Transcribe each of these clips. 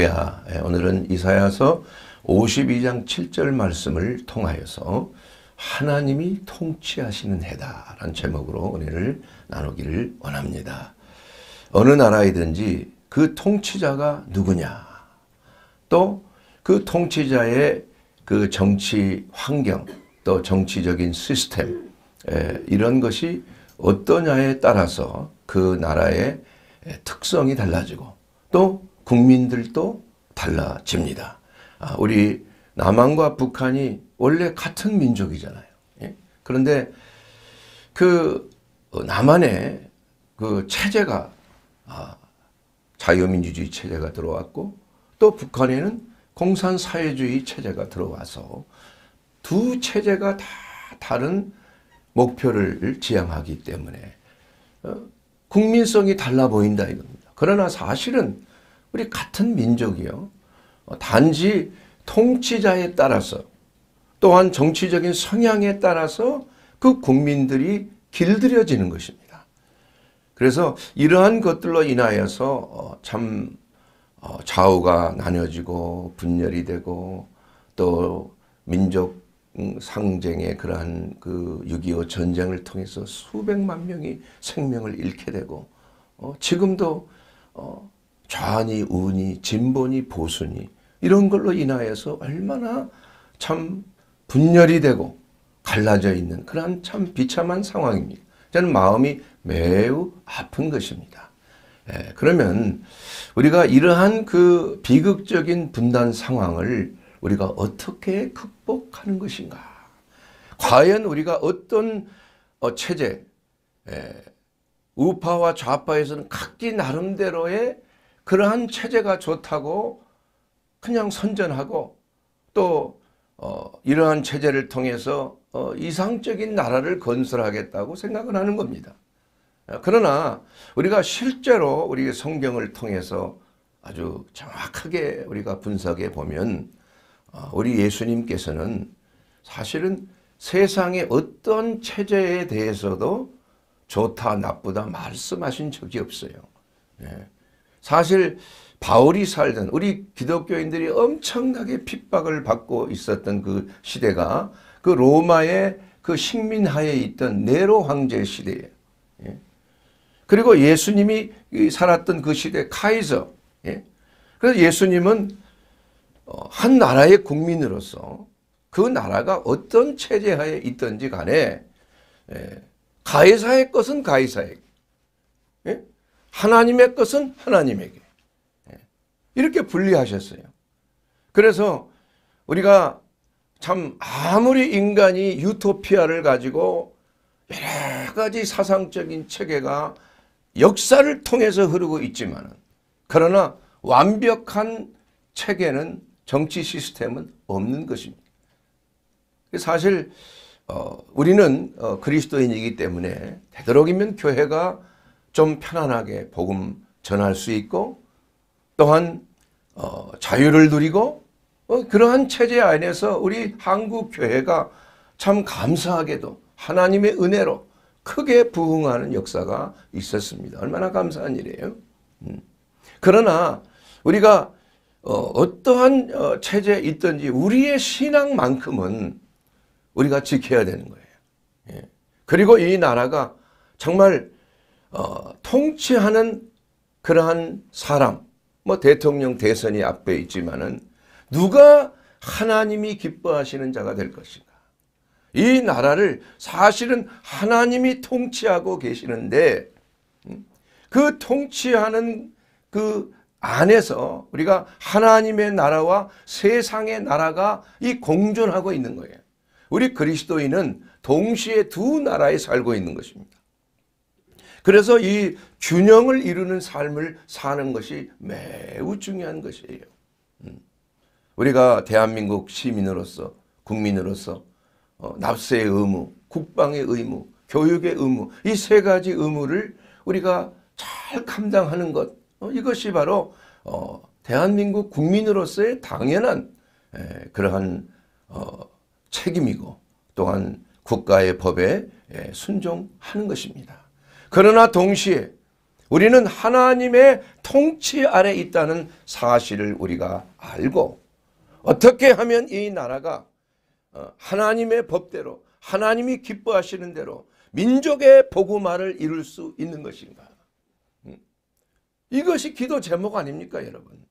야 예, 오늘은 이사야서 52장 7절 말씀을 통하여서 하나님이 통치하시는 해다라는 제목으로 은혜를 나누기를 원합니다. 어느 나라이든지 그 통치자가 누구냐 또 그 통치자의 그 정치 환경 또 정치적인 시스템 예, 이런 것이 어떠냐에 따라서 그 나라의 특성이 달라지고 또 국민들도 달라집니다. 아, 우리 남한과 북한이 원래 같은 민족이잖아요. 예? 그런데 그 어, 남한의 그 체제가 아, 자유민주주의 체제가 들어왔고 또 북한에는 공산사회주의 체제가 들어와서 두 체제가 다 다른 목표를 지향하기 때문에 어, 국민성이 달라 보인다 이겁니다. 그러나 사실은 우리 같은 민족이요. 어, 단지 통치자에 따라서 또한 정치적인 성향에 따라서 그 국민들이 길들여지는 것입니다. 그래서 이러한 것들로 인하여서 어, 참 어, 좌우가 나뉘어지고 분열이 되고 또 민족 상쟁의 그러한 그 6.25 전쟁을 통해서 수백만 명이 생명을 잃게 되고 지금도 좌니 우니 진보니 보수니 이런 걸로 인하여서 얼마나 참 분열이 되고 갈라져 있는 그러한 참 비참한 상황입니다. 저는 마음이 매우 아픈 것입니다. 예, 그러면 우리가 이러한 그 비극적인 분단 상황을 우리가 어떻게 극복하는 것인가? 과연 우리가 어떤 어, 체제, 예, 우파와 좌파에서는 각기 나름대로의 그러한 체제가 좋다고 그냥 선전하고 또 어, 이러한 체제를 통해서 어, 이상적인 나라를 건설하겠다고 생각을 하는 겁니다. 어, 그러나 우리가 실제로 우리 성경을 통해서 아주 정확하게 우리가 분석해 보면 어, 우리 예수님께서는 사실은 세상의 어떤 체제에 대해서도 좋다 나쁘다 말씀하신 적이 없어요. 예. 사실 바울이 살던 우리 기독교인들이 엄청나게 핍박을 받고 있었던 그 시대가 그 로마의 그 식민하에 있던 네로 황제 시대예요. 예. 그리고 예수님이 살았던 그 시대 카이저. 예. 그래서 예수님은 어, 한 나라의 국민으로서 그 나라가 어떤 체제하에 있든지 간에 예. 가이사의 것은 가이사의 예? 하나님의 것은 하나님에게. 예. 이렇게 분리하셨어요. 그래서 우리가 참 아무리 인간이 유토피아를 가지고 여러 가지 사상적인 체계가 역사를 통해서 흐르고 있지만 그러나 완벽한 체계는 정치 시스템은 없는 것입니다. 사실 어, 우리는 어, 그리스도인이기 때문에 되도록이면 교회가 좀 편안하게 복음 전할 수 있고 또한 어, 자유를 누리고 어, 그러한 체제 안에서 우리 한국 교회가 참 감사하게도 하나님의 은혜로 크게 부흥하는 역사가 있었습니다. 얼마나 감사한 일이에요. 음. 그러나 우리가 어, 떠한 어, 체제에 있든지 우리의 신앙만큼은 우리가 지켜야 되는 거예요. 예. 그리고 이 나라가 정말 어, 통치하는 그러한 사람, 뭐 대통령 대선이 앞에 있지만은 누가 하나님이 기뻐하시는 자가 될 것인가? 이 나라를 사실은 하나님이 통치하고 계시는데 음? 그 통치하는 그 안에서 우리가 하나님의 나라와 세상의 나라가 이 공존하고 있는 거예요. 우리 그리스도인은 동시에 두 나라에 살고 있는 것입니다. 그래서 이 균형을 이루는 삶을 사는 것이 매우 중요한 것이에요. 음. 우리가 대한민국 시민으로서 국민으로서 어, 납세의 의무, 국방의 의무, 교육의 의무 이 세 가지 의무를 우리가 잘 감당하는 것 어, 이것이 바로 어, 대한민국 국민으로서의 당연한 그러한 책임이고 또한 국가의 법에 순종하는 것입니다. 그러나 동시에 우리는 하나님의 통치 아래 있다는 사실을 우리가 알고 어떻게 하면 이 나라가 어, 하나님의 법대로 하나님이 기뻐하시는 대로 민족의 복음화를 이룰 수 있는 것인가 음. 이것이 기도 제목 아닙니까 여러분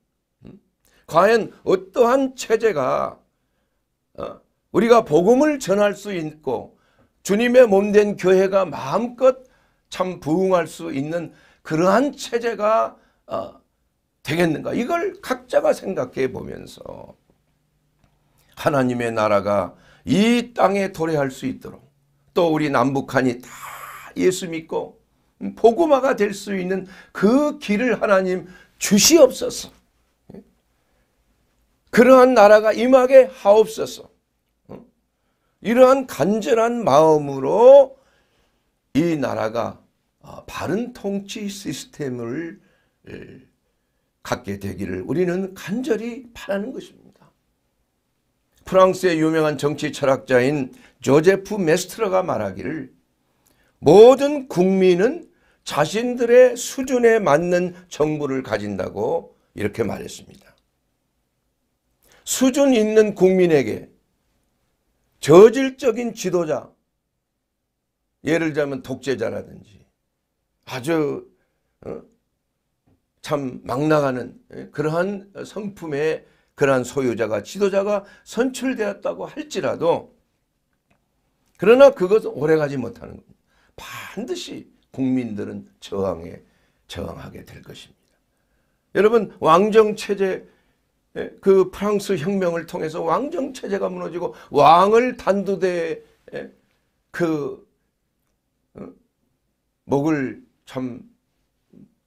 음. 과연 어떠한 체제가 어, 우리가 복음을 전할 수 있고 주님의 몸 된 교회가 마음껏 참 부응할 수 있는 그러한 체제가 어, 되겠는가 이걸 각자가 생각해 보면서 하나님의 나라가 이 땅에 도래할 수 있도록 또 우리 남북한이 다 예수 믿고 보고마가 될 수 있는 그 길을 하나님 주시옵소서. 그러한 나라가 임하게 하옵소서. 이러한 간절한 마음으로 이 나라가 어, 바른 통치 시스템을 갖게 되기를 우리는 간절히 바라는 것입니다. 프랑스의 유명한 정치 철학자인 조제프 메스트러가 말하기를 모든 국민은 자신들의 수준에 맞는 정부를 가진다고 이렇게 말했습니다. 수준 있는 국민에게 저질적인 지도자, 예를 들면 독재자라든지 아주 어, 참 막나가는 예, 그러한 성품의 그러한 소유자가 지도자가 선출되었다고 할지라도 그러나 그것은 오래가지 못하는 겁니다. 반드시 국민들은 저항에 저항하게 될 것입니다. 여러분 왕정체제 예, 그 프랑스 혁명을 통해서 왕정체제가 무너지고 왕을 단두대그 예, 어, 목을 참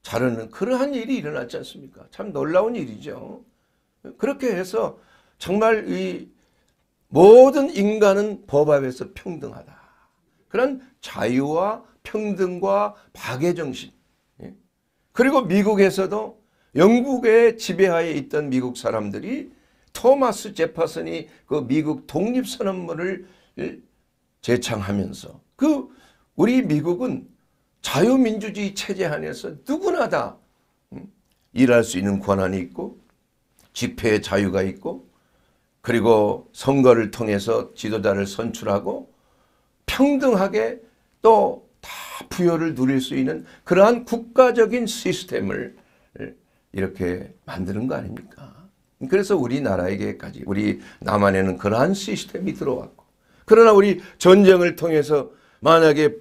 자르는 그러한 일이 일어났지 않습니까? 참 놀라운 일이죠. 그렇게 해서 정말 이 모든 인간은 법 앞에서 평등하다. 그런 자유와 평등과 박애 정신. 예? 그리고 미국에서도 영국의 지배하에 있던 미국 사람들이 토마스 제퍼슨이 그 미국 독립선언문을 예, 제창하면서 그 우리 미국은 자유민주주의 체제 안에서 누구나 다 음, 일할 수 있는 권한이 있고 집회의 자유가 있고 그리고 선거를 통해서 지도자를 선출하고 평등하게 또 다 부여를 누릴 수 있는 그러한 국가적인 시스템을 이렇게 만드는 거 아닙니까? 그래서 우리나라에게까지 우리 남한에는 그러한 시스템이 들어왔고 그러나 우리 전쟁을 통해서 만약에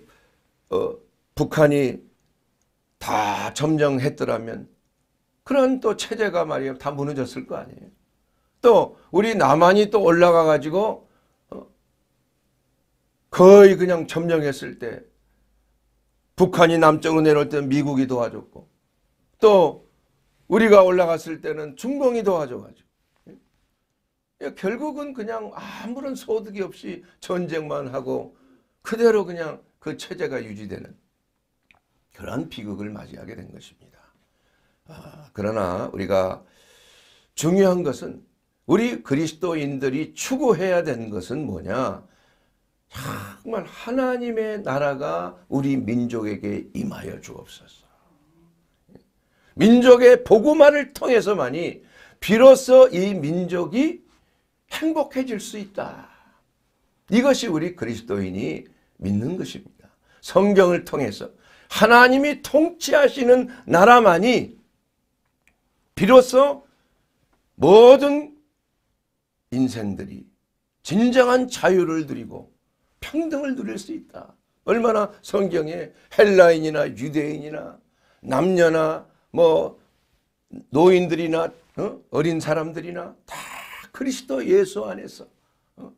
어, 북한이 다 점령했더라면 그런 또 체제가 말이에요. 다 무너졌을 거 아니에요. 또 우리 남한이 또 올라가 가지고 어, 거의 그냥 점령했을 때 북한이 남쪽으로 내려올 때는 미국이 도와줬고 또 우리가 올라갔을 때는 중공이 도와줘가지고 예? 예, 결국은 그냥 아무런 소득이 없이 전쟁만 하고 그대로 그냥 그 체제가 유지되는 그런 비극을 맞이하게 된 것입니다. 아, 그러나 우리가 중요한 것은 우리 그리스도인들이 추구해야 된 것은 뭐냐? 정말 하나님의 나라가 우리 민족에게 임하여 주옵소서. 민족의 복음화를 통해서만이 비로소 이 민족이 행복해질 수 있다. 이것이 우리 그리스도인이 믿는 것입니다. 성경을 통해서 하나님이 통치하시는 나라만이 비로소 모든 인생들이 진정한 자유를 누리고 평등을 누릴 수 있다. 얼마나 성경에 헬라인이나 유대인이나 남녀나 뭐 노인들이나 어? 린 사람들이나 다 그리스도 예수 안에서 어?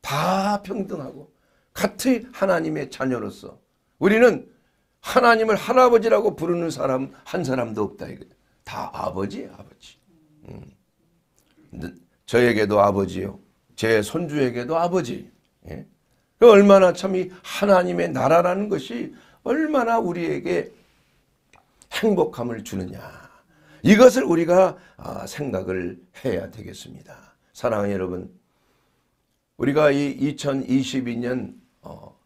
다 평등하고 같은 하나님의 자녀로서 우리는 하나님을 할아버지라고 부르는 사람 한 사람도 없다 이거. 다 아버지, 아버지. 음. 저에게도 아버지요. 제 손주에게도 아버지. 예? 그 얼마나 참이 하나님의 나라라는 것이 얼마나 우리에게 행복함을 주느냐. 이것을 우리가 아, 생각을 해야 되겠습니다. 사랑하는 여러분, 우리가 이 2022년 어,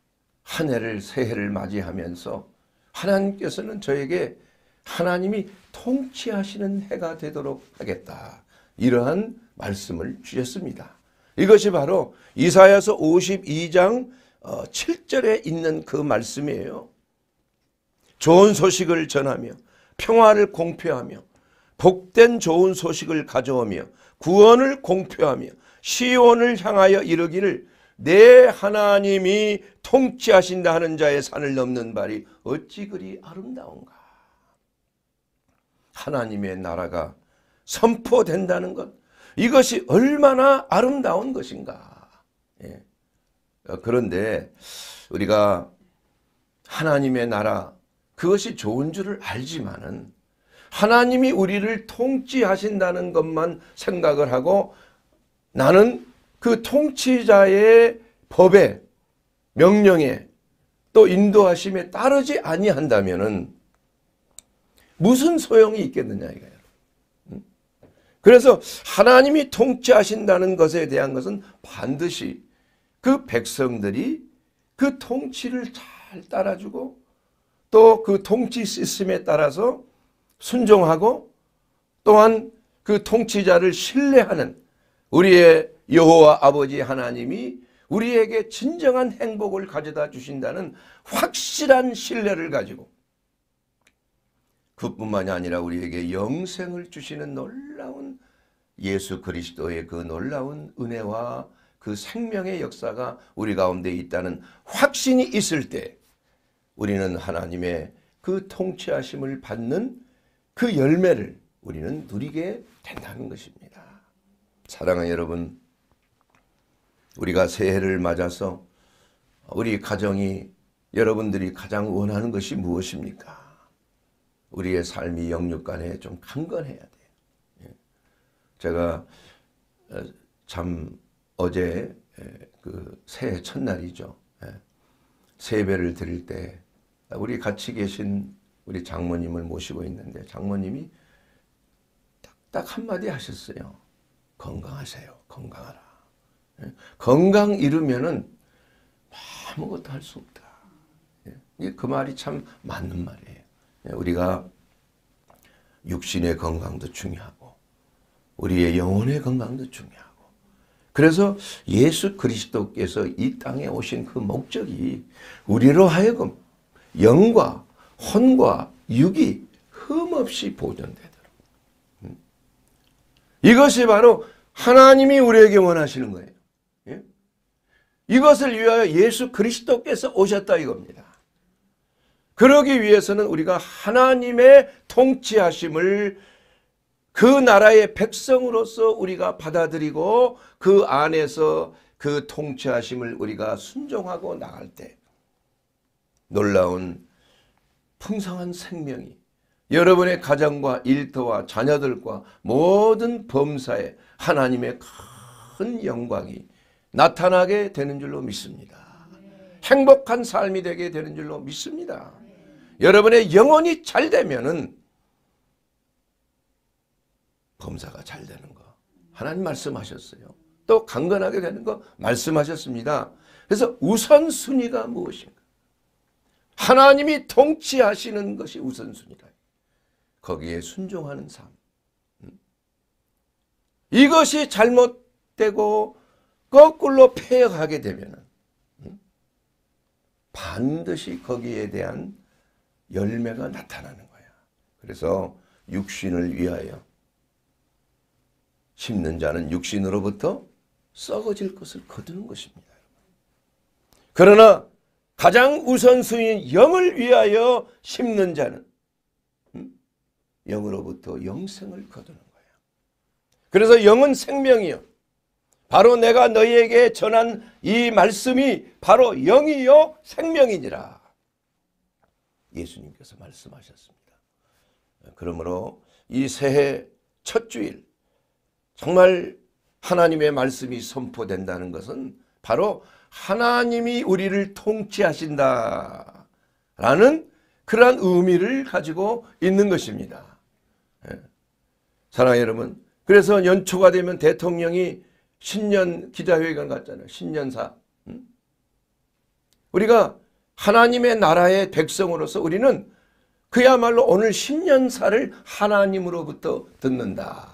한 해를 새해를 맞이하면서 하나님께서는 저에게 하나님이 통치하시는 해가 되도록 하겠다. 이러한 말씀을 주셨습니다. 이것이 바로 이사야서 52장 7절에 어, 있는 그 말씀이에요. 좋은 소식을 전하며 평화를 공표하며 복된 좋은 소식을 가져오며 구원을 공표하며 시온을 향하여 이르기를 내 하나님이 통치하신다 하는 자의 산을 넘는 발이 어찌 그리 아름다운가. 하나님의 나라가 선포된다는 것 이것이 얼마나 아름다운 것인가. 예. 어, 그런데 우리가 하나님의 나라 그것이 좋은 줄을 알지만은 하나님이 우리를 통치하신다는 것만 생각을 하고 나는 그 통치자의 법에 명령에 또 인도하심에 따르지 아니한다면 무슨 소용이 있겠느냐 이거예요. 음? 그래서 하나님이 통치하신다는 것에 대한 것은 반드시 그 백성들이 그 통치를 잘 따라주고 또 그 통치 시스템에 따라서 순종하고 또한 그 통치자를 신뢰하는 우리의 여호와 아버지 하나님이 우리에게 진정한 행복을 가져다 주신다는 확실한 신뢰를 가지고 그뿐만이 아니라 우리에게 영생을 주시는 놀라운 예수 그리스도의 그 놀라운 은혜와 그 생명의 역사가 우리 가운데 있다는 확신이 있을 때 우리는 하나님의 그 통치하심을 받는 그 열매를 우리는 누리게 된다는 것입니다. 사랑하는 여러분 우리가 새해를 맞아서 우리 가정이 여러분들이 가장 원하는 것이 무엇입니까? 우리의 삶이 영육간에 좀 강건해야 돼요. 예. 제가 어, 참 어제 예, 그 새해 첫날이죠. 세배를 예. 드릴 때 우리 같이 계신 우리 장모님을 모시고 있는데 장모님이 딱딱 한마디 하셨어요. 건강하세요. 건강하라. 예? 건강 잃으면은 아무것도 할 수 없다. 예? 그 말이 참 맞는 말이에요. 예, 우리가 육신의 건강도 중요하고 우리의 영혼의 건강도 중요하고 그래서 예수 그리스도께서 이 땅에 오신 그 목적이 우리로 하여금 영과 혼과 육이 흠없이 보존되도록 음. 이것이 바로 하나님이 우리에게 원하시는 거예요. 이것을 위하여 예수 그리스도께서 오셨다 이겁니다. 그러기 위해서는 우리가 하나님의 통치하심을 그 나라의 백성으로서 우리가 받아들이고 그 안에서 그 통치하심을 우리가 순종하고 나갈 때 놀라운 풍성한 생명이 여러분의 가정과 일터와 자녀들과 모든 범사에 하나님의 큰 영광이 나타나게 되는 줄로 믿습니다. 행복한 삶이 되게 되는 줄로 믿습니다. 여러분의 영혼이 잘 되면은 검사가 잘 되는 거 하나님 말씀하셨어요. 또 강건하게 되는 거 말씀하셨습니다. 그래서 우선순위가 무엇인가? 하나님이 통치하시는 것이 우선순위다. 거기에 순종하는 삶. 음? 이것이 잘못되고 거꾸로 폐역하게 되면 반드시 거기에 대한 열매가 나타나는 거야. 그래서 육신을 위하여 심는 자는 육신으로부터 썩어질 것을 거두는 것입니다. 그러나 가장 우선순위인 영을 위하여 심는 자는 영으로부터 영생을 거두는 거예 그래서 영은 생명이요. 바로 내가 너희에게 전한 이 말씀이 바로 영이요 생명이니라. 예수님께서 말씀하셨습니다. 그러므로 이 새해 첫 주일 정말 하나님의 말씀이 선포된다는 것은 바로 하나님이 우리를 통치하신다 라는 그러한 의미를 가지고 있는 것입니다. 예. 사랑하 여러분 그래서 연초가 되면 대통령이 신년 기자회견 같잖아요 신년사. 음? 우리가 하나님의 나라의 백성으로서 우리는 그야말로 오늘 신년사를 하나님으로부터 듣는다.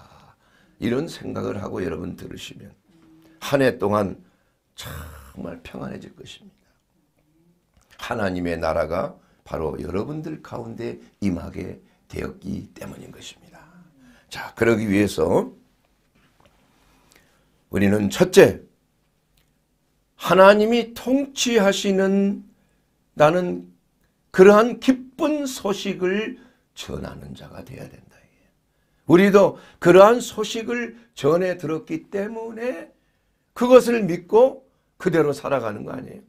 이런 생각을 하고 여러분 들으시면 한 해 동안 정말 평안해질 것입니다. 하나님의 나라가 바로 여러분들 가운데 임하게 되었기 때문인 것입니다. 자, 그러기 위해서 우리는 첫째, 하나님이 통치하시는 나는 그러한 기쁜 소식을 전하는 자가 되어야 된다. 우리도 그러한 소식을 전해 들었기 때문에 그것을 믿고 그대로 살아가는 거 아니에요.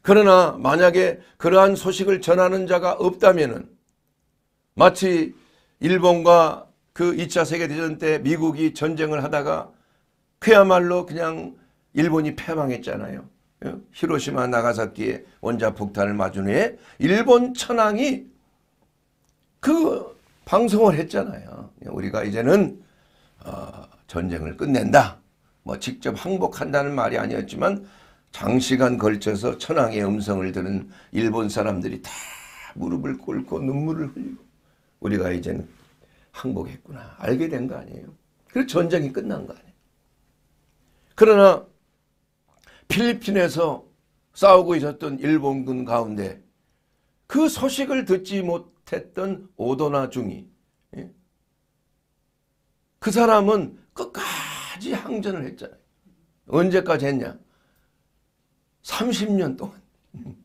그러나 만약에 그러한 소식을 전하는 자가 없다면 마치 일본과 그 2차 세계대전 때 미국이 전쟁을 하다가 그야말로 그냥 일본이 패망했잖아요. 예? 히로시마 나가사키에 원자폭탄을 맞은 후에 일본 천황이 그 방송을 했잖아요. 예, 우리가 이제는 어, 전쟁을 끝낸다. 뭐 직접 항복한다는 말이 아니었지만 장시간 걸쳐서 천황의 음성을 들은 일본 사람들이 다 무릎을 꿇고 눈물을 흘리고 우리가 이제는 항복했구나. 알게 된 거 아니에요. 그래서 전쟁이 끝난 거 아니에요. 그러나 필리핀에서 싸우고 있었던 일본군 가운데 그 소식을 듣지 못했던 오도나 중이 예? 그 사람은 끝까지 항전을 했잖아요. 언제까지 했냐? 30년 동안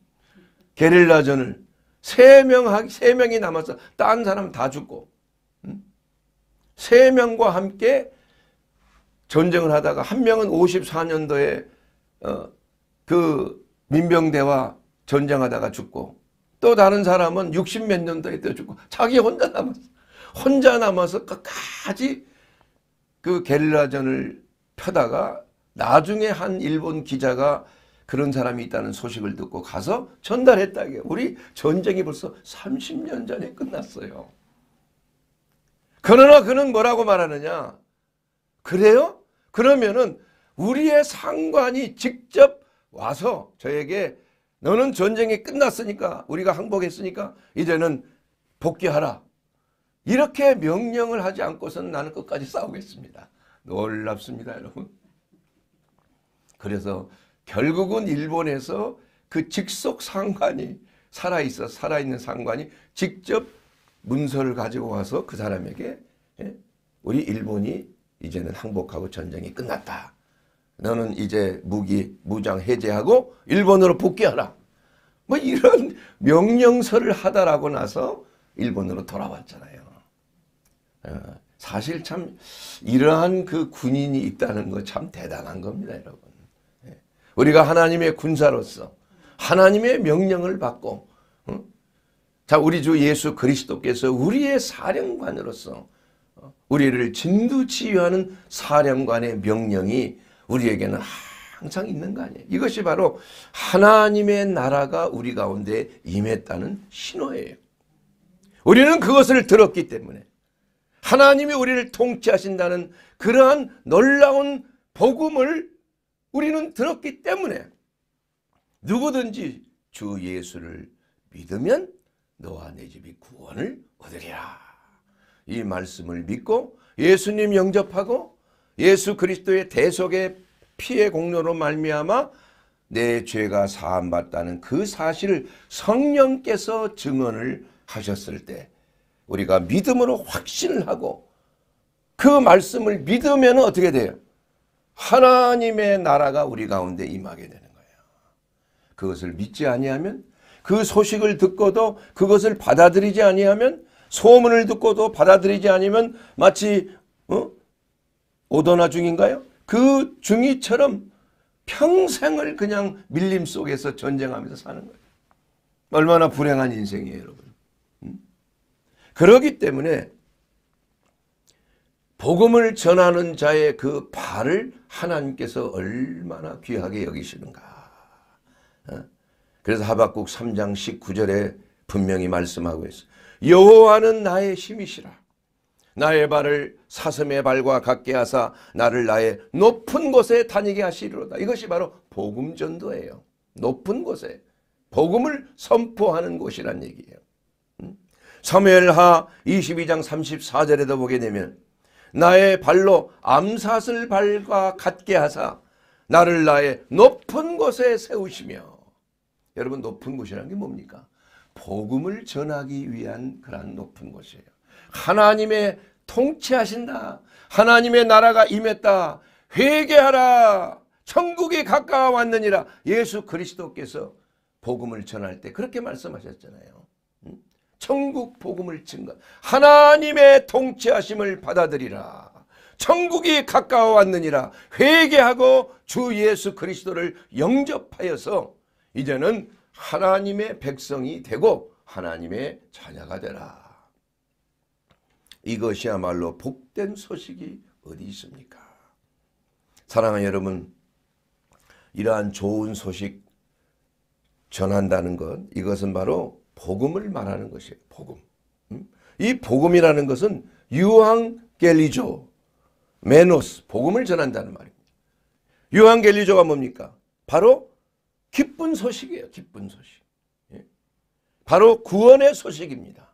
게릴라전을 3명, 3명이 남았어. 딴사람다 죽고 세 명과 함께 전쟁을 하다가 한 명은 54년도에 어, 그 민병대와 전쟁하다가 죽고 또 다른 사람은 60 몇 년도에 또 죽고 자기 혼자 남았어. 혼자 남아서 끝까지 그 게릴라전을 펴다가 나중에 한 일본 기자가 그런 사람이 있다는 소식을 듣고 가서 전달했다. 우리 전쟁이 벌써 30년 전에 끝났어요. 그러나 그는 뭐라고 말하느냐? 그래요? 그러면은 우리의 상관이 직접 와서 저에게 너는 전쟁이 끝났으니까 우리가 항복했으니까 이제는 복귀하라. 이렇게 명령을 하지 않고서는 나는 끝까지 싸우겠습니다. 놀랍습니다 여러분. 그래서 결국은 일본에서 그 직속 상관이 살아있어 살아있는 상관이 직접 문서를 가지고 와서 그 사람에게 예? 우리 일본이 이제는 항복하고 전쟁이 끝났다. 너는 이제 무기 무장 해제하고 일본으로 복귀하라. 뭐 이런 명령서를 하다라고 나서 일본으로 돌아왔잖아요. 어, 사실 참 이러한 그 군인이 있다는 거 참 대단한 겁니다, 여러분. 예. 우리가 하나님의 군사로서 하나님의 명령을 받고 자 우리 주 예수 그리스도께서 우리의 사령관으로서 어, 우리를 진두치유하는 사령관의 명령이 우리에게는 항상 있는 거 아니에요. 이것이 바로 하나님의 나라가 우리 가운데 임했다는 신호예요. 우리는 그것을 들었기 때문에 하나님이 우리를 통치하신다는 그러한 놀라운 복음을 우리는 들었기 때문에 누구든지 주 예수를 믿으면 너와 내 집이 구원을 얻으리라. 이 말씀을 믿고 예수님 영접하고 예수 그리스도의 대속의 피의 공로로 말미암아 내 죄가 사함받다는 그 사실을 성령께서 증언을 하셨을 때 우리가 믿음으로 확신을 하고 그 말씀을 믿으면 어떻게 돼요? 하나님의 나라가 우리 가운데 임하게 되는 거예요. 그것을 믿지 아니하면 그 소식을 듣고도 그것을 받아들이지 아니하면 소문을 듣고도 받아들이지 아니면 마치 어? 오도나 중인가요? 그 중이처럼 평생을 그냥 밀림 속에서 전쟁하면서 사는 거예요. 얼마나 불행한 인생이에요 여러분. 음? 그러기 때문에 복음을 전하는 자의 그 발을 하나님께서 얼마나 귀하게 여기시는가. 어? 그래서 하박국 3장 19절에 분명히 말씀하고 있어. 여호와는 나의 힘이시라. 나의 발을 사슴의 발과 같게 하사 나를 나의 높은 곳에 다니게 하시리로다. 이것이 바로 복음 전도예요. 높은 곳에 복음을 선포하는 곳이란 얘기예요. 음? 사무엘하 22장 34절에도 보게 되면 나의 발로 암사슬 발과 같게 하사 나를 나의 높은 곳에 세우시며 여러분 높은 곳이라는 게 뭡니까? 복음을 전하기 위한 그러 높은 곳이에요. 하나님의 통치하신다. 하나님의 나라가 임했다. 회개하라. 천국이 가까워 왔느니라. 예수 그리스도께서 복음을 전할 때 그렇게 말씀하셨잖아요. 천국 복음을 증거. 하나님의 통치하심을 받아들이라. 천국이 가까워 왔느니라. 회개하고 주 예수 그리스도를 영접하여서 이제는 하나님의 백성이 되고 하나님의 자녀가 되라. 이것이야말로 복된 소식이 어디 있습니까? 사랑하는 여러분, 이러한 좋은 소식 전한다는 것, 이것은 바로 복음을 말하는 것이에요. 복음. 음? 이 복음이라는 것은 유황겔리조, 메노스, 복음을 전한다는 말입니다. 유황겔리조가 뭡니까? 바로 기쁜 소식이에요. 기쁜 소식. 예. 바로 구원의 소식입니다.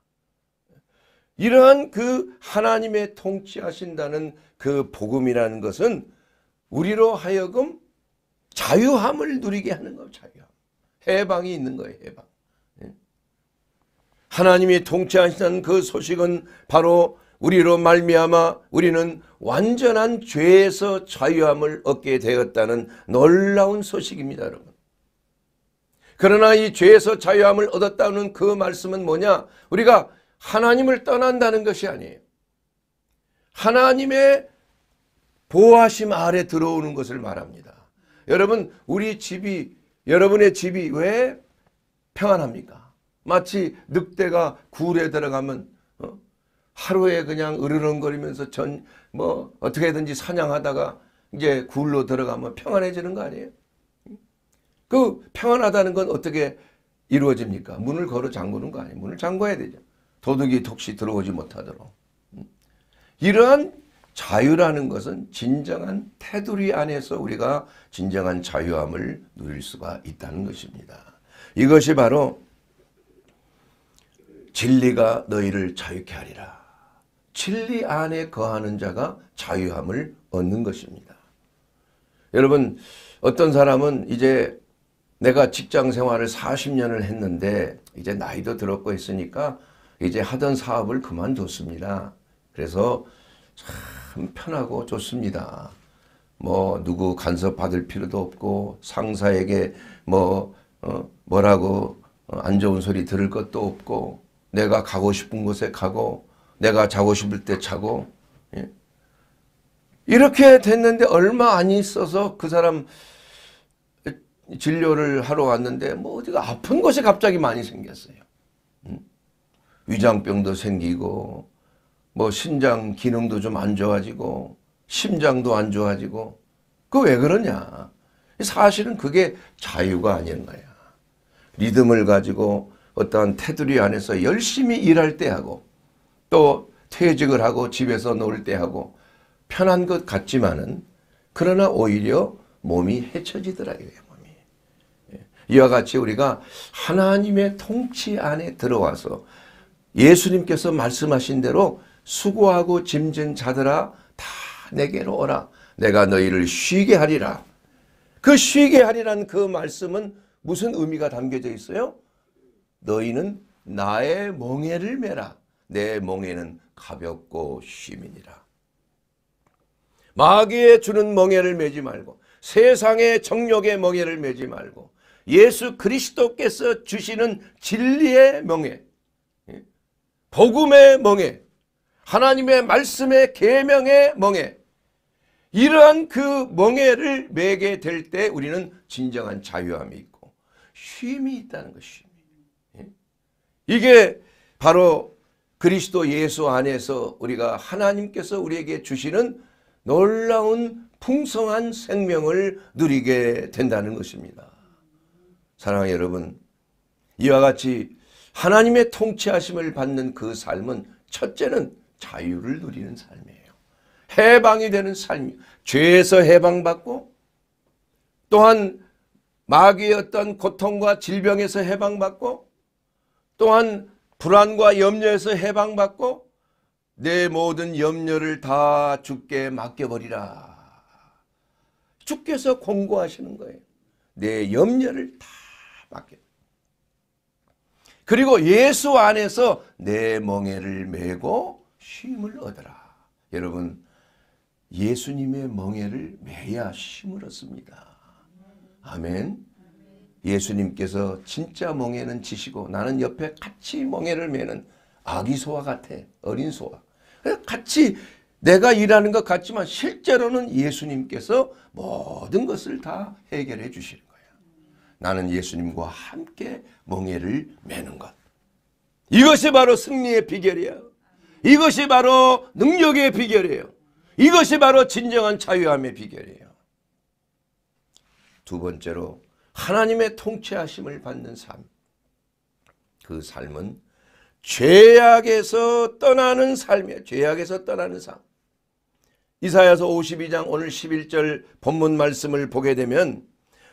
이러한 그 하나님의 통치하신다는 그 복음이라는 것은 우리로 하여금 자유함을 누리게 하는 거예요. 자유함. 해방이 있는 거예요. 해방. 예. 하나님이 통치하신다는 그 소식은 바로 우리로 말미암아 우리는 완전한 죄에서 자유함을 얻게 되었다는 놀라운 소식입니다. 여러분. 그러나 이 죄에서 자유함을 얻었다는 그 말씀은 뭐냐? 우리가 하나님을 떠난다는 것이 아니에요. 하나님의 보호하심 아래 들어오는 것을 말합니다. 여러분 우리 집이 여러분의 집이 왜 평안합니까? 마치 늑대가 굴에 들어가면 어? 하루에 그냥 으르렁거리면서 전 뭐 어떻게든지 사냥하다가 이제 굴로 들어가면 평안해지는 거 아니에요? 그 평안하다는 건 어떻게 이루어집니까? 문을 걸어 잠그는 거 아니에요. 문을 잠궈야 되죠. 도둑이 톡시 들어오지 못하도록. 음. 이러한 자유라는 것은 진정한 테두리 안에서 우리가 진정한 자유함을 누릴 수가 있다는 것입니다. 이것이 바로 진리가 너희를 자유케 하리라. 진리 안에 거하는 자가 자유함을 얻는 것입니다. 여러분 어떤 사람은 이제 내가 직장 생활을 40년을 했는데 이제 나이도 들었고 했으니까 이제 하던 사업을 그만뒀습니다. 그래서 참 편하고 좋습니다. 뭐 누구 간섭 받을 필요도 없고 상사에게 뭐 어, 뭐라고 어, 안 좋은 소리 들을 것도 없고 내가 가고 싶은 곳에 가고 내가 자고 싶을 때 자고 예? 이렇게 됐는데 얼마 안 있어서 그 사람 진료를 하러 왔는데 뭐 어디가 아픈 곳이 갑자기 많이 생겼어요. 음? 위장병도 생기고 뭐 신장 기능도 좀 안 좋아지고 심장도 안 좋아지고 그 왜 그러냐. 사실은 그게 자유가 아닌 거야. 리듬을 가지고 어떠한 테두리 안에서 열심히 일할 때 하고 또 퇴직을 하고 집에서 놀 때 하고 편한 것 같지만은 그러나 오히려 몸이 해쳐지더라 이거예요. 이와 같이 우리가 하나님의 통치 안에 들어와서 예수님께서 말씀하신 대로 수고하고 짐진 자들아 다 내게로 오라 내가 너희를 쉬게 하리라 그 쉬게 하리라는 그 말씀은 무슨 의미가 담겨져 있어요? 너희는 나의 멍에를 메라 내 멍에는 가볍고 쉼이니라 마귀에 주는 멍에를 메지 말고 세상의 정력의 멍에를 메지 말고 예수 그리스도께서 주시는 진리의 명예, 예? 복음의 명예, 하나님의 말씀의 계명의 명예, 이러한 그 멍해를 매게 될 때 우리는 진정한 자유함이 있고 쉼이 있다는 것입니다. 예? 이게 바로 그리스도 예수 안에서 우리가 하나님께서 우리에게 주시는 놀라운 풍성한 생명을 누리게 된다는 것입니다. 사랑하는 여러분 이와 같이 하나님의 통치하심을 받는 그 삶은 첫째는 자유를 누리는 삶이에요. 해방이 되는 삶 죄에서 해방받고 또한 마귀의 어 고통과 질병에서 해방받고 또한 불안과 염려에서 해방받고 내 모든 염려를 다 주께 맡겨버리라. 주께서 공고하시는 거예요. 내 염려를 다 맡겨. 그리고 예수 안에서 내 멍에를 메고 쉼을 얻어라. 여러분 예수님의 멍에를 매야 쉼을 얻습니다. 아멘. 예수님께서 진짜 멍에는 지시고 나는 옆에 같이 멍에를 매는 아기 소와 같아. 어린 소와. 같이 내가 일하는 것 같지만 실제로는 예수님께서 모든 것을 다 해결해 주시라 나는 예수님과 함께 멍해를 매는 것. 이것이 바로 승리의 비결이에요. 이것이 바로 능력의 비결이에요. 이것이 바로 진정한 자유함의 비결이에요. 두 번째로 하나님의 통치하심을 받는 삶. 그 삶은 죄악에서 떠나는 삶이에요. 죄악에서 떠나는 삶. 이사야서 52장 오늘 11절 본문 말씀을 보게 되면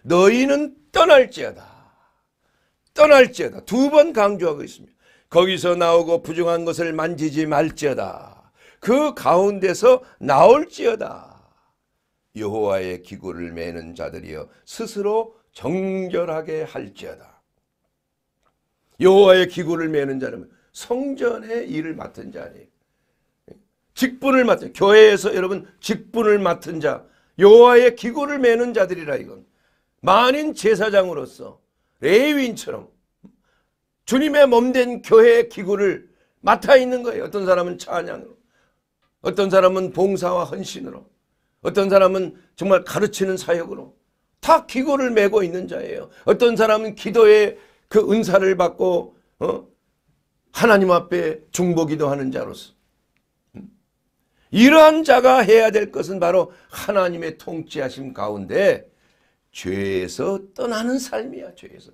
너희는 떠날지어다. 떠날지어다. 두 번 강조하고 있습니다. 거기서 나오고 부정한 것을 만지지 말지어다. 그 가운데서 나올지어다. 여호와의 기구를 매는 자들이여 스스로 정결하게 할지어다. 여호와의 기구를 매는 자는 성전의 일을 맡은 자니 직분을 맡은 교회에서 여러분 직분을 맡은 자 여호와의 기구를 매는 자들이라 이건 만인 제사장으로서 레위인처럼 주님의 몸된 교회의 기구를 맡아 있는 거예요. 어떤 사람은 찬양으로 어떤 사람은 봉사와 헌신으로 어떤 사람은 정말 가르치는 사역으로 다 기구를 메고 있는 자예요. 어떤 사람은 기도의 그 은사를 받고 어? 하나님 앞에 중보기도 하는 자로서 음? 이러한 자가 해야 될 것은 바로 하나님의 통치하심 가운데 죄에서 떠나는 삶이야. 죄에서.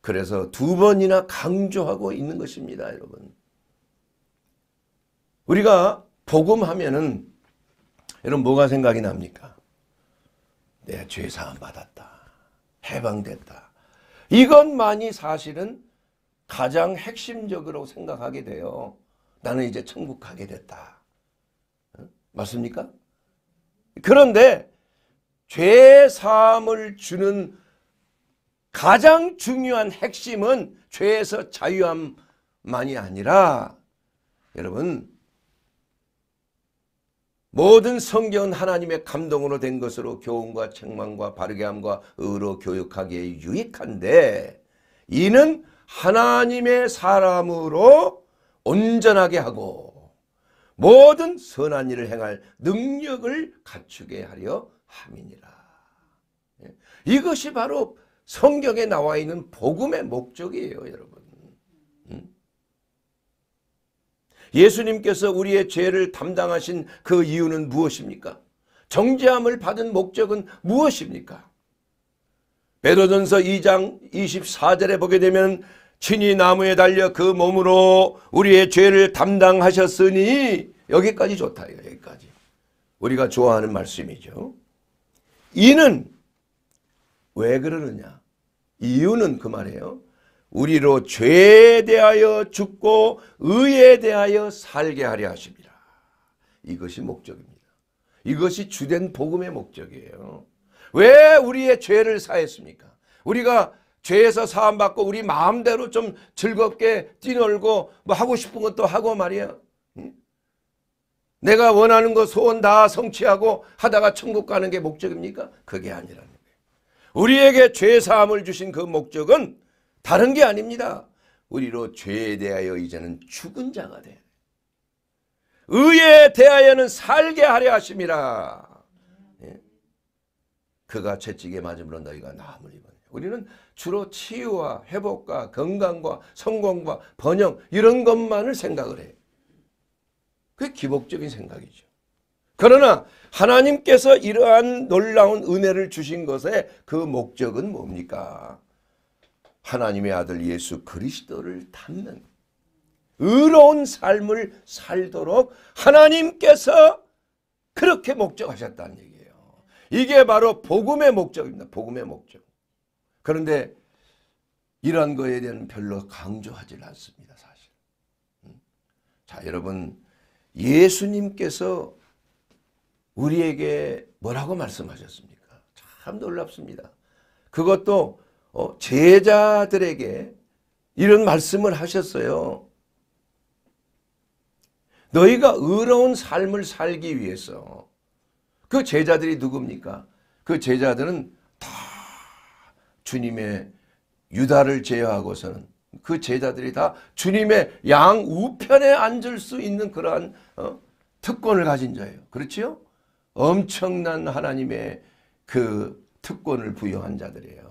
그래서 두 번이나 강조하고 있는 것입니다. 여러분. 우리가 복음 하면은 여러분 뭐가 생각이 납니까? 내가죄 사함 받았다. 해방됐다. 이것만이 사실은 가장 핵심적으로 생각하게 돼요. 나는 이제 천국 가게 됐다. 응? 맞습니까? 그런데 죄 사함을 주는 가장 중요한 핵심은 죄에서 자유함만이 아니라 여러분 모든 성경은 하나님의 감동으로 된 것으로 교훈과 책망과 바르게함과 의로 교육하기에 유익한데 이는 하나님의 사람으로 온전하게 하고 모든 선한 일을 행할 능력을 갖추게 하려 함이니라. 예. 이것이 바로 성경에 나와 있는 복음의 목적이에요, 여러분. 음? 예수님께서 우리의 죄를 담당하신 그 이유는 무엇입니까? 정죄함을 받은 목적은 무엇입니까? 베드로전서 2장 24절에 보게 되면 친히 나무에 달려 그 몸으로 우리의 죄를 담당하셨으니 여기까지 좋다. 여기까지. 우리가 좋아하는 말씀이죠. 이는 왜 그러느냐? 이유는 그 말이에요. 우리로 죄에 대하여 죽고 의에 대하여 살게 하려 하십니다. 이것이 목적입니다. 이것이 주된 복음의 목적이에요. 왜 우리의 죄를 사했습니까? 우리가 죄에서 사함받고 우리 마음대로 좀 즐겁게 뛰놀고 뭐 하고 싶은 것도 하고 말이야. 내가 원하는 거 소원 다 성취하고 하다가 천국 가는 게 목적입니까? 그게 아니라는 거예요. 우리에게 죄사함을 주신 그 목적은 다른 게 아닙니다. 우리로 죄에 대하여 이제는 죽은 자가 돼. 의에 대하여는 살게 하려 하심이라. 예? 그가 채찍에 맞음으로 너희가 나을 입었네. 우리는 주로 치유와 회복과 건강과 성공과 번영 이런 것만을 생각을 해요. 그게 기복적인 생각이죠. 그러나 하나님께서 이러한 놀라운 은혜를 주신 것의 그 목적은 뭡니까? 하나님의 아들 예수 그리스도를 닮는 의로운 삶을 살도록 하나님께서 그렇게 목적하셨다는 얘기예요. 이게 바로 복음의 목적입니다. 복음의 목적. 그런데 이러 거에 대한 별로 강조하지 않습니다. 사실. 음. 자 여러분 예수님께서 우리에게 뭐라고 말씀하셨습니까? 참 놀랍습니다. 그것도 어, 제자들에게 이런 말씀을 하셨어요. 너희가 의로운 삶을 살기 위해서 그 제자들이 누굽니까? 그 제자들은 다 주님의 유다를 제외하고서는 그 제자들이 다 주님의 양 우편에 앉을 수 있는 그러한 어? 특권을 가진 자예요. 그렇지요? 엄청난 하나님의 그 특권을 부여한 자들이에요.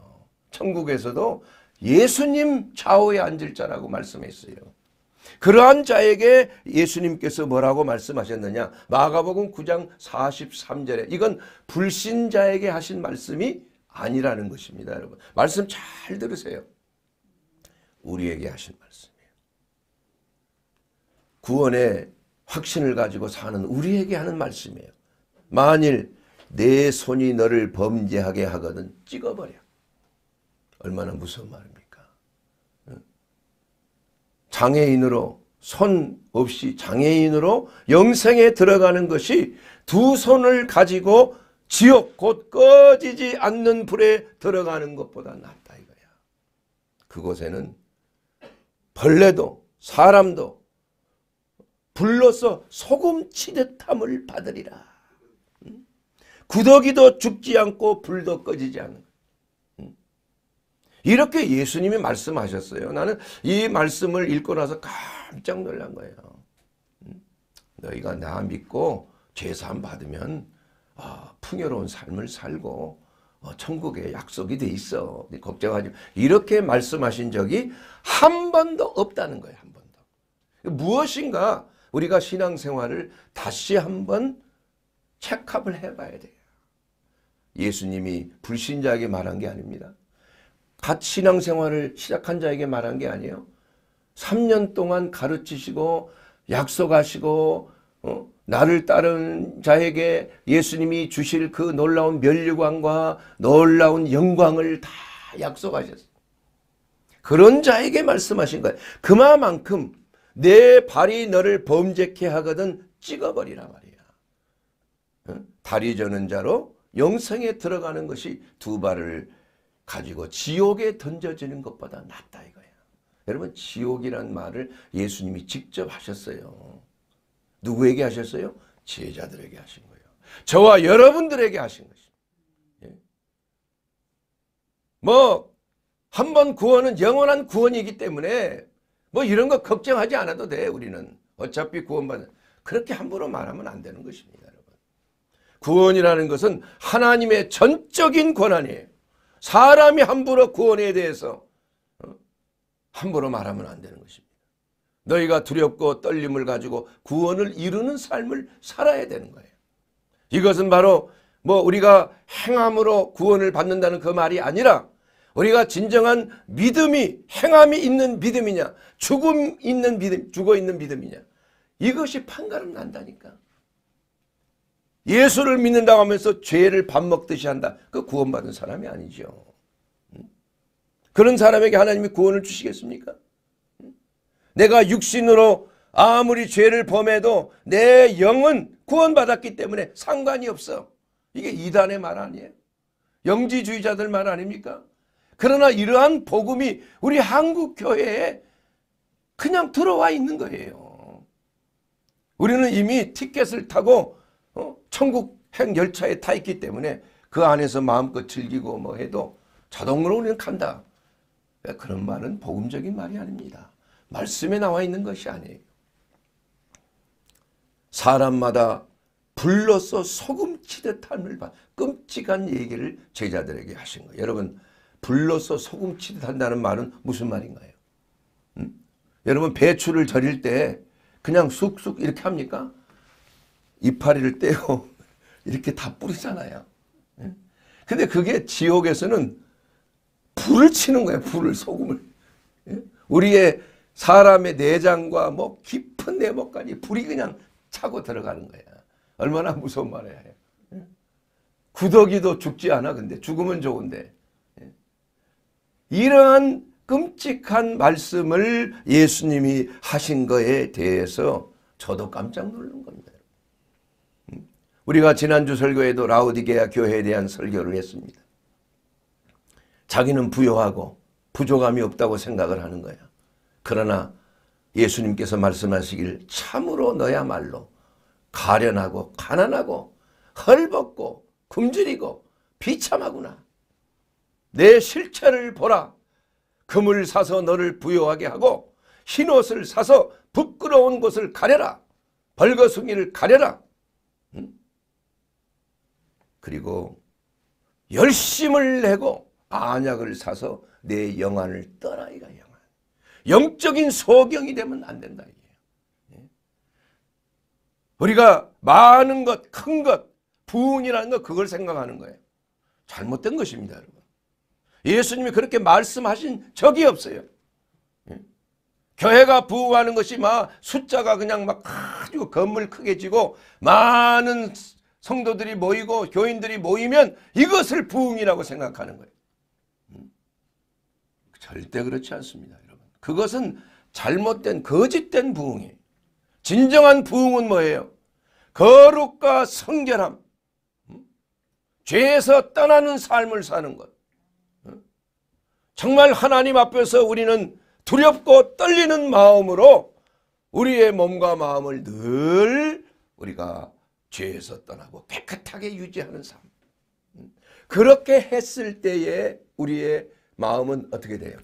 천국에서도 예수님 좌우에 앉을 자라고 말씀했어요. 그러한 자에게 예수님께서 뭐라고 말씀하셨느냐 마가복음 9장 43절에 이건 불신자에게 하신 말씀이 아니라는 것입니다 여러분 말씀 잘 들으세요 우리에게 하신 말씀이에요. 구원의 확신을 가지고 사는 우리에게 하는 말씀이에요. 만일 내 손이 너를 범죄하게 하거든 찍어버려. 얼마나 무서운 말입니까? 장애인으로 손 없이 장애인으로 영생에 들어가는 것이 두 손을 가지고 지옥 곧 꺼지지 않는 불에 들어가는 것보다 낫다 이거야. 그곳에는 벌레도 사람도 불러서 소금치듯함을 받으리라. 음? 구더기도 죽지 않고 불도 꺼지지 않는 음? 이렇게 예수님이 말씀하셨어요. 나는 이 말씀을 읽고 나서 깜짝 놀란 거예요. 음? 너희가 나 믿고 죄사함 받으면 어, 풍요로운 삶을 살고 어, 천국에 약속이 돼 있어. 걱정하지 마. 이렇게 말씀하신 적이 한 번도 없다는 거예요. 한 번도. 무엇인가 우리가 신앙생활을 다시 한번 체크업을 해봐야 돼요. 예수님이 불신자에게 말한 게 아닙니다. 갓 신앙생활을 시작한 자에게 말한 게 아니에요. 3년 동안 가르치시고 약속하시고 어? 나를 따른 자에게 예수님이 주실 그 놀라운 멸류관과 놀라운 영광을 다 약속하셨어요. 그런 자에게 말씀하신 거예요. 그만큼 내 발이 너를 범죄케 하거든 찍어버리라 말이야. 다리 저는 자로 영생에 들어가는 것이 두 발을 가지고 지옥에 던져지는 것보다 낫다 이거야. 여러분 지옥이란 말을 예수님이 직접 하셨어요. 누구에게 하셨어요? 제자들에게 하신 거예요. 저와 여러분들에게 하신 것입뭐 한번 구원은 영원한 구원이기 때문에 뭐 이런 거 걱정하지 않아도 돼 우리는. 어차피 구원받은 그렇게 함부로 말하면 안 되는 것입니다. 여러분. 구원이라는 것은 하나님의 전적인 권한이에요. 사람이 함부로 구원에 대해서 어, 함부로 말하면 안 되는 것입니다. 너희가 두렵고 떨림을 가지고 구원을 이루는 삶을 살아야 되는 거예요. 이것은 바로 뭐 우리가 행함으로 구원을 받는다는 그 말이 아니라 우리가 진정한 믿음이 행함이 있는 믿음이냐 죽음 있는 믿음 죽어 있는 믿음이냐 이것이 판가름 난다니까 예수를 믿는다고 하면서 죄를 밥 먹듯이 한다 그 구원받은 사람이 아니죠 그런 사람에게 하나님이 구원을 주시겠습니까 내가 육신으로 아무리 죄를 범해도 내 영은 구원받았기 때문에 상관이 없어 이게 이단의 말 아니에요 영지주의자들 말 아닙니까 그러나 이러한 복음이 우리 한국 교회에 그냥 들어와 있는 거예요. 우리는 이미 티켓을 타고 어? 천국행 열차에 타 있기 때문에 그 안에서 마음껏 즐기고 뭐 해도 자동으로 우리는 간다. 그런 말은 복음적인 말이 아닙니다. 말씀에 나와 있는 것이 아니에요. 사람마다 불러서 소금치듯 함을 봐 끔찍한 얘기를 제자들에게 하신 거예요. 여러분 불러서 소금치듯 한다는 말은 무슨 말인가요? 음? 여러분 배추를 절일 때 그냥 쑥쑥 이렇게 합니까? 이파리를 떼고 이렇게 다 뿌리잖아요. 예? 근데 그게 지옥에서는 불을 치는 거예요. 불을 소금을. 예? 우리의 사람의 내장과 뭐 깊은 내막까지 불이 그냥 차고 들어가는 거야. 얼마나 무서운 말이야. 예? 구더기도 죽지 않아 근데 죽으면 좋은데 이러한 끔찍한 말씀을 예수님이 하신 거에 대해서 저도 깜짝 놀란 겁니다. 음. 우리가 지난주 설교에도 라우디게아 교회에 대한 설교를 했습니다. 자기는 부여하고 부족함이 없다고 생각을 하는 거야. 그러나 예수님께서 말씀하시길 참으로 너야말로 가련하고 가난하고 헐벗고 굶주리고 비참하구나. 내 실체를 보라. 금을 사서 너를 부여하게 하고 흰옷을 사서 부끄러운 곳을 가려라. 벌거숭이를 가려라. 그리고 열심을 내고 안약을 사서 내 영안을 떠라 이가 영안. 영적인 소경이 되면 안 된다 이게. 예? 우리가 많은 것, 큰 것, 부흥이라는 것 그걸 생각하는 거예요. 잘못된 것입니다, 여러분. 예수님이 그렇게 말씀하신 적이 없어요. 예. 교회가 부흥하는 것이 막 숫자가 그냥 막 아주 건물 크게 지고 많은 성도들이 모이고 교인들이 모이면 이것을 부흥이라고 생각하는 거예요. 음. 절대 그렇지 않습니다, 여러분. 그것은 잘못된 거짓된 부흥이에요. 진정한 부흥은 뭐예요? 거룩과 성결함. 음? 죄에서 떠나는 삶을 사는 것. 정말 하나님 앞에서 우리는 두렵고 떨리는 마음으로 우리의 몸과 마음을 늘 우리가 죄에서 떠나고 깨끗하게 유지하는 삶. 음. 그렇게 했을 때에 우리의 마음은 어떻게 돼요?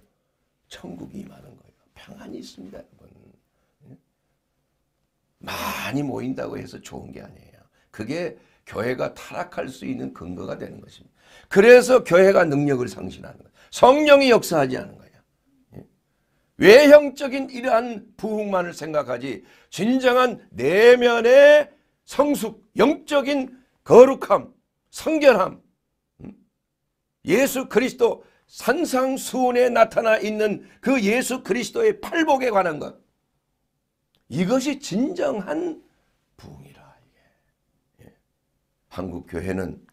천국이 임하 거예요. 평안이 있습니다, 예? 많이 모인다고 해서 좋은 게 아니에요. 그게 교회가 타락할 수 있는 근거가 되는 것입니다. 그래서 교회가 능력을 상실하는 거예요. 성령이 역사하지 않은 거예요. 예? 외형적인 이러한 부흥만을 생각하지 진정한 내면의 성숙, 영적인 거룩함, 성결함, 음? 예수 그리스도 산상수훈에 나타나 있는 그 예수 그리스도의 팔복에 관한 것 이것이 진정한 부흥이라 예? 한국 교회는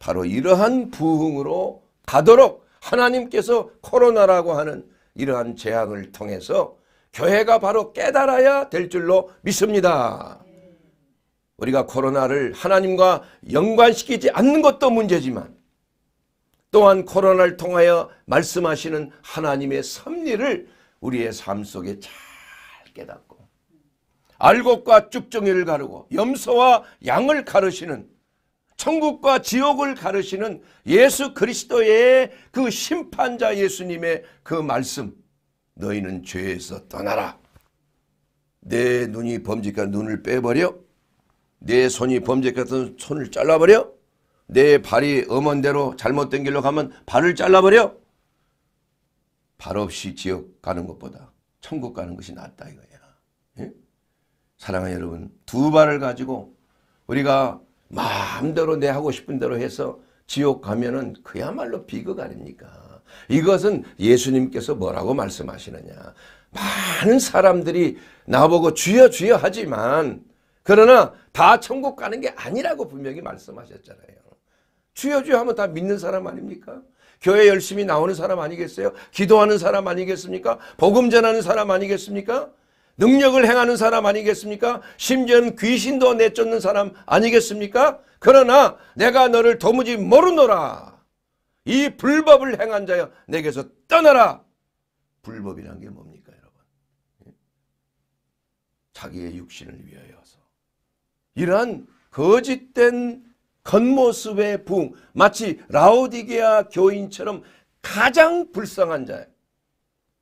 바로 이러한 부흥으로 가도록 하나님께서 코로나라고 하는 이러한 재앙을 통해서 교회가 바로 깨달아야 될 줄로 믿습니다. 우리가 코로나를 하나님과 연관시키지 않는 것도 문제지만 또한 코로나를 통하여 말씀하시는 하나님의 섭리를 우리의 삶 속에 잘 깨닫고 알곡과 쭉정이를 가르고 염소와 양을 가르시는 천국과 지옥을 가르시는 예수 그리스도의 그 심판자 예수님의 그 말씀 너희는 죄에서 떠나라 내 눈이 범죄가 눈을 빼버려 내 손이 범죄 같은 손을 잘라버려 내 발이 엄원대로 잘못된 길로 가면 발을 잘라버려 발 없이 지옥 가는 것보다 천국 가는 것이 낫다 이거야 예? 사랑하는 여러분 두 발을 가지고 우리가 마음대로 내 하고 싶은 대로 해서 지옥 가면은 그야말로 비극 아닙니까? 이것은 예수님께서 뭐라고 말씀하시느냐. 많은 사람들이 나보고 주여 주여 하지만 그러나 다 천국 가는 게 아니라고 분명히 말씀하셨잖아요. 주여 주여 하면 다 믿는 사람 아닙니까? 교회 열심히 나오는 사람 아니겠어요? 기도하는 사람 아니겠습니까? 복음 전하는 사람 아니겠습니까? 능력을 행하는 사람 아니겠습니까? 심지어는 귀신도 내쫓는 사람 아니겠습니까? 그러나 내가 너를 도무지 모르노라. 이 불법을 행한 자여 내게서 떠나라. 불법이란 게 뭡니까 여러분? 예? 자기의 육신을 위하여서. 이러한 거짓된 겉모습의 부 마치 라오디게아 교인처럼 가장 불쌍한 자예요.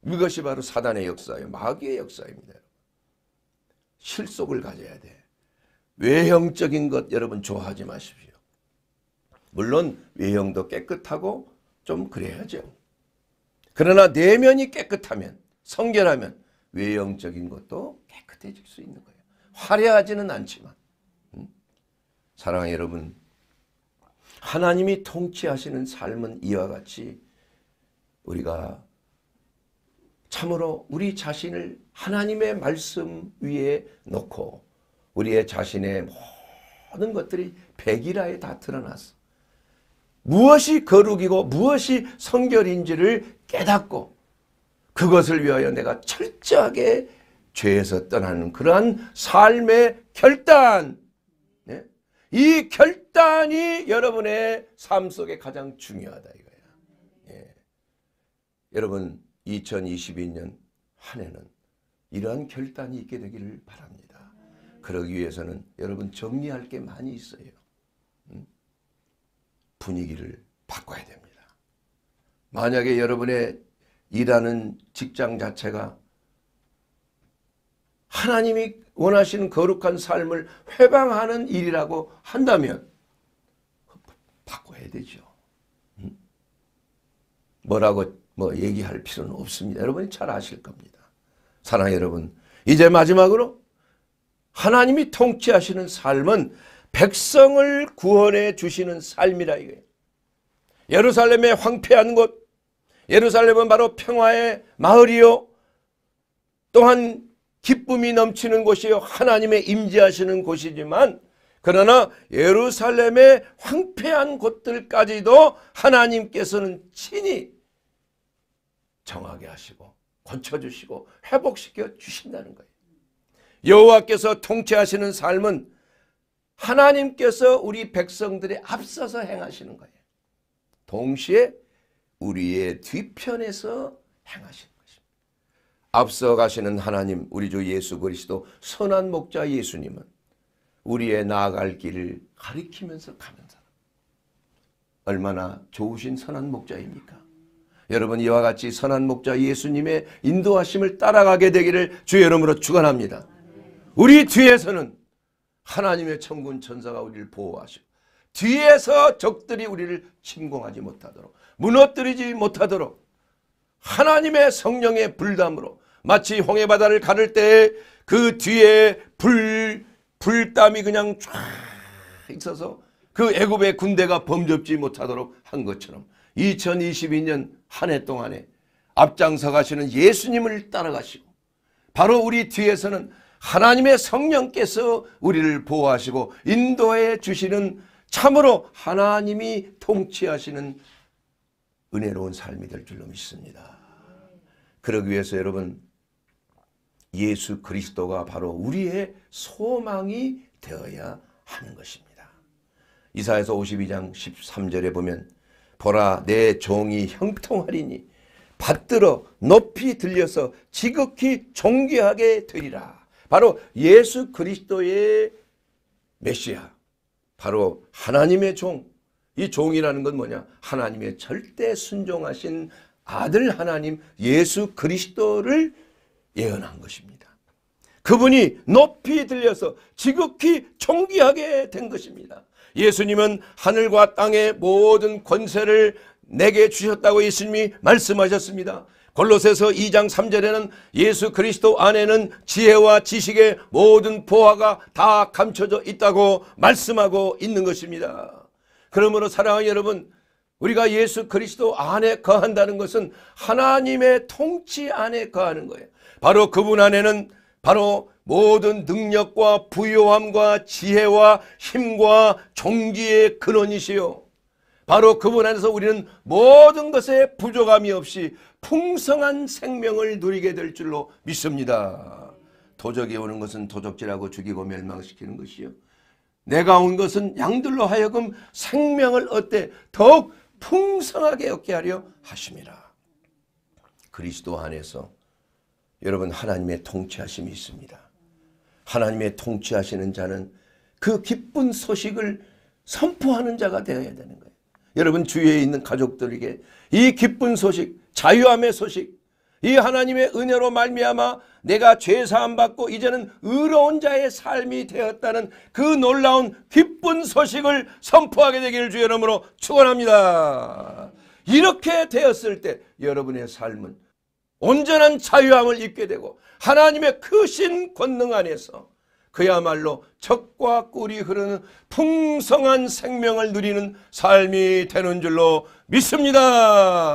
이것이 바로 사단의 역사예요. 마귀의 역사입니다. 실속을 가져야 돼. 외형적인 것 여러분 좋아하지 마십시오. 물론 외형도 깨끗하고 좀 그래야죠. 그러나 내면이 깨끗하면 성결하면 외형적인 것도 깨끗해질 수 있는 거예요. 화려하지는 않지만 음? 사랑하는 여러분 하나님이 통치하시는 삶은 이와 같이 우리가 참으로 우리 자신을 하나님의 말씀 위에 놓고 우리의 자신의 모든 것들이 백일하에 다 드러났어. 무엇이 거룩이고 무엇이 성결인지를 깨닫고 그것을 위하여 내가 철저하게 죄에서 떠나는 그러한 삶의 결단 네? 이 결단이 여러분의 삶 속에 가장 중요하다 이거야. 예. 여러분 2022년 한 해는 이러한 결단이 있게 되기를 바랍니다. 그러기 위해서는 여러분 정리할 게 많이 있어요. 음? 분위기를 바꿔야 됩니다. 만약에 여러분의 일하는 직장 자체가 하나님이 원하시는 거룩한 삶을 회방하는 일이라고 한다면 바꿔야 되죠. 음? 뭐라고 뭐 얘기할 필요는 없습니다. 여러분이 잘 아실 겁니다. 사랑해 여러분 이제 마지막으로 하나님이 통치하시는 삶은 백성을 구원해 주시는 삶이라 이거예요. 예루살렘의 황폐한 곳 예루살렘은 바로 평화의 마을이요 또한 기쁨이 넘치는 곳이요 하나님의 임재하시는 곳이지만 그러나 예루살렘의 황폐한 곳들까지도 하나님께서는 친히 정하게 하시고 고쳐주시고 회복시켜 주신다는 거예요. 여호와께서 통치하시는 삶은 하나님께서 우리 백성들의 앞서서 행하시는 거예요. 동시에 우리의 뒤편에서 행하시는 것입니다. 앞서 가시는 하나님 우리 주 예수 그리스도 선한 목자 예수님은 우리의 나아갈 길을 가리키면서 가는 사람. 얼마나 좋으신 선한 목자입니까? 여러분 이와 같이 선한 목자 예수님의 인도하심을 따라가게 되기를 주의 이름으로 축원합니다. 우리 뒤에서는 하나님의 천군 천사가 우리를 보호하시고 뒤에서 적들이 우리를 침공하지 못하도록 무너뜨리지 못하도록 하나님의 성령의 불담으로 마치 홍해 바다를 가를 때 그 뒤에 불 불담이 그냥 쫙 있어서 그 애굽의 군대가 범접지 못하도록 한 것처럼 2022년 한해 동안에 앞장서 가시는 예수님을 따라가시고 바로 우리 뒤에서는 하나님의 성령께서 우리를 보호하시고 인도해 주시는 참으로 하나님이 통치하시는 은혜로운 삶이 될 줄로 믿습니다. 그러기 위해서 여러분 예수 그리스도가 바로 우리의 소망이 되어야 하는 것입니다. 이사에서 52장 13절에 보면 보라 내 종이 형통하리니 받들어 높이 들려서 지극히 존귀하게 되리라. 바로 예수 그리스도의 메시아. 바로 하나님의 종. 이 종이라는 건 뭐냐? 하나님의 절대 순종하신 아들 하나님 예수 그리스도를 예언한 것입니다. 그분이 높이 들려서 지극히 존귀하게 된 것입니다. 예수님은 하늘과 땅의 모든 권세를 내게 주셨다고 예수님이 말씀하셨습니다. 골로새서 2장 3절에는 예수 그리스도 안에는 지혜와 지식의 모든 보화가 다 감춰져 있다고 말씀하고 있는 것입니다. 그러므로 사랑하는 여러분 우리가 예수 그리스도 안에 거한다는 것은 하나님의 통치 안에 거하는 거예요. 바로 그분 안에는 바로 모든 능력과 부요함과 지혜와 힘과 종기의 근원이시요 바로 그분 안에서 우리는 모든 것에 부족함이 없이 풍성한 생명을 누리게 될 줄로 믿습니다. 도적이 오는 것은 도적질하고 죽이고 멸망시키는 것이요. 내가 온 것은 양들로 하여금 생명을 얻되 더욱 풍성하게 얻게 하려 하심이라. 그리스도 안에서 여러분 하나님의 통치하심이 있습니다. 하나님의 통치하시는 자는 그 기쁜 소식을 선포하는 자가 되어야 되는 거예요. 여러분 주위에 있는 가족들에게 이 기쁜 소식, 자유함의 소식, 이 하나님의 은혜로 말미암아 내가 죄 사함 받고 이제는 의로운 자의 삶이 되었다는 그 놀라운 기쁜 소식을 선포하게 되기를 주 여러므로 축원합니다. 이렇게 되었을 때 여러분의 삶은 온전한 자유함을 입게 되고 하나님의 크신 그 권능 안에서 그야말로 적과 꿀이 흐르는 풍성한 생명을 누리는 삶이 되는 줄로 믿습니다.